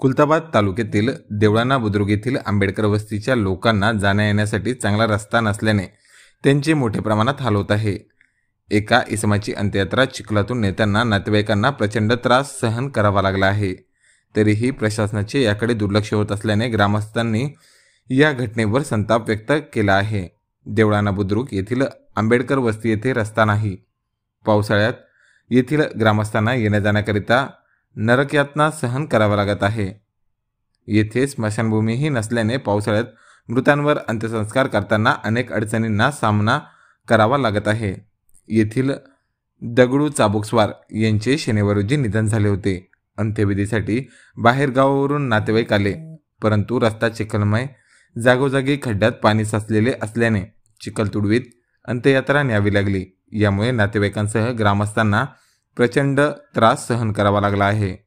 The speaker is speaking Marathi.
कुलताबाद तालुक्यातील देवळाणा बुद्रुक येथील आंबेडकर वस्तीच्या लोकांना जाण्या येण्यासाठी चांगला रस्ता नसल्याने त्यांचे मोठ्या प्रमाणात हाल होत आहे एका इसमाची अंत्ययात्रा चिखलातून नेत्यांना नातेवाईकांना प्रचंड त्रास सहन करावा लागला आहे तरीही प्रशासनाचे याकडे दुर्लक्ष होत असल्याने ग्रामस्थांनी या घटनेवर संताप व्यक्त केला आहे देवळाणा बुद्रुक येथील आंबेडकर वस्ती येथे रस्ता नाही पावसाळ्यात येथील ग्रामस्थांना येण्या जाण्याकरिता नरकयातना सहन करावा लागत आहे येथे स्मशानभूमीही नसल्याने पावसाळ्यात मृतांवर अंत्यसंस्कार करताना अनेक अडचणींना सामना करावा लागत आहे येथील दगडू चाबुकस्वार यांचे शनिवार रोजी निधन झाले होते अंत्यविधीसाठी बाहेर गावावरून नातेवाईक आले परंतु रस्ता चिखलमय जागोजागी खड्ड्यात पाणी साचलेले असल्याने चिखलतुडवीत अंत्ययात्रा न्यावी लागली यामुळे नातेवाईकांसह ग्रामस्थांना प्रचंड त्रास सहन करावा लागला आहे